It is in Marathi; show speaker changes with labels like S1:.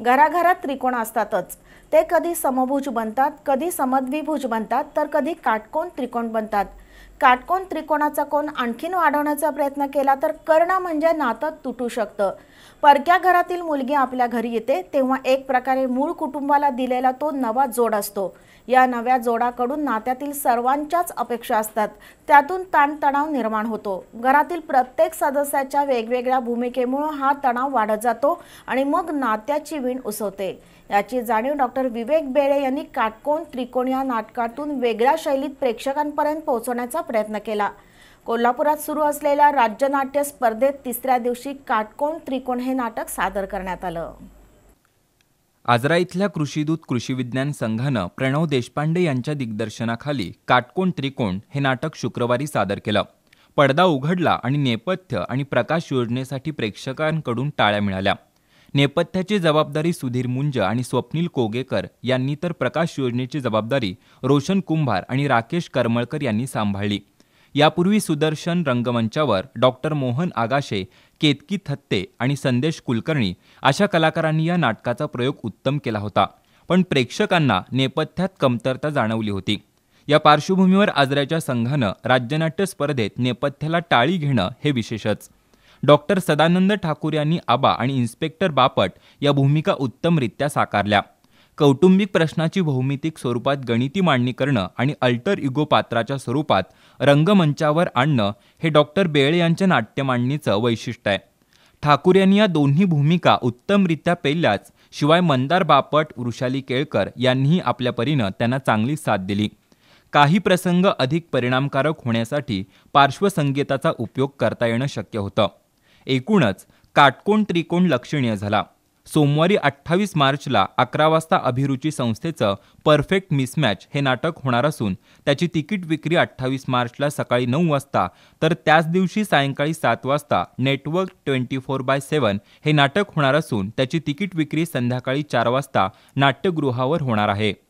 S1: घराघरात त्रिकोण असतातच ते कधी समभुज बनतात कधी समद्विभुज बनतात तर कधी काटकोण त्रिकोण बनतात काटकोण त्रिकोणाचा कोण आणखीन वाढवण्याचा प्रयत्न केला तर कर्ण म्हणजे नातं तुटू शकतं परक्या घरातील मुलगी आपल्या घरी येते तेव्हा एक प्रकारे मूळ कुटुंबाला दिलेला तो नवा जोड असतो या नव्या जोडाकडून नात्यातील सर्वांच्याच अपेक्षा असतात त्यातून ताणतणाव निर्माण होतो घरातील प्रत्येक सदस्याच्या वेगवेगळ्या भूमिकेमुळे हा तणाव वाढत जातो आणि मग नात्याची वीण उसवते याची जाणीव डॉक्टर विवेक बेळे यांनी काटकोण त्रिकोण या नाटकातून वेगळ्या शैलीत प्रेक्षकांपर्यंत पोहोचवण्याचा प्रयत्न केला कोल्हापुरात सुरू असलेल्या राज्य नाट्य स्पर्धेत तिसऱ्या दिवशी काटकोण त्रिकोण हे नाटक सादर करण्यात आलं
S2: आजरा इथल्या कृषीदूत कृषी विज्ञान संघानं प्रणव देशपांडे यांच्या दिग्दर्शनाखाली काटकोण त्रिकोण हे नाटक शुक्रवारी सादर केलं पडदा उघडला आणि नेपथ्य आणि प्रकाश योजनेसाठी प्रेक्षकांकडून टाळ्या मिळाल्या नेपथ्याची जबाबदारी सुधीर मुंज आणि स्वप्नील कोगेकर यांनी तर प्रकाश योजनेची जबाबदारी रोशन कुंभार आणि राकेश करमळकर यांनी सांभाळली यापूर्वी सुदर्शन रंगमंचावर डॉक्टर मोहन आगाशे केतकी थत्ते आणि संदेश कुलकर्णी अशा कलाकारांनी या नाटकाचा प्रयोग उत्तम केला होता पण प्रेक्षकांना नेपथ्यात कमतरता जाणवली होती या पार्श्वभूमीवर आजऱ्याच्या संघानं राज्यनाट्य स्पर्धेत नेपथ्याला टाळी घेणं हे विशेषच डॉक्टर सदानंद ठाकूर यांनी आबा आणि इन्स्पेक्टर बापट या भूमिका उत्तमरित्या साकारल्या कौटुंबिक प्रश्नाची भौमितिक स्वरूपात गणिती मांडणी करणं आणि अल्टर इगो पात्राच्या स्वरूपात रंगमंचावर आणणं हे डॉक्टर बेळ यांच्या नाट्यमांडणीचं वैशिष्ट्य आहे ठाकूर यांनी या दोन्ही भूमिका उत्तमरित्या पेल्याच शिवाय मंदार बापट वृषाली केळकर यांनीही आपल्या परीनं त्यांना चांगली साथ दिली काही प्रसंग अधिक परिणामकारक होण्यासाठी पार्श्वसंगीताचा उपयोग करता येणं शक्य होतं एकूणच काटकोण त्रिकोण लक्षणीय झाला सोमवारी अठ्ठावीस मार्चला अकरा वाजता अभिरुची संस्थेचं परफेक्ट मिसमॅच हे नाटक होणार असून त्याची तिकीट विक्री अठ्ठावीस मार्चला सकाळी नऊ वाजता तर त्याच दिवशी सायंकाळी सात वाजता network twenty four by seven हे नाटक होणार असून त्याची तिकीट विक्री संध्याकाळी चार वाजता नाट्यगृहावर होणार आहे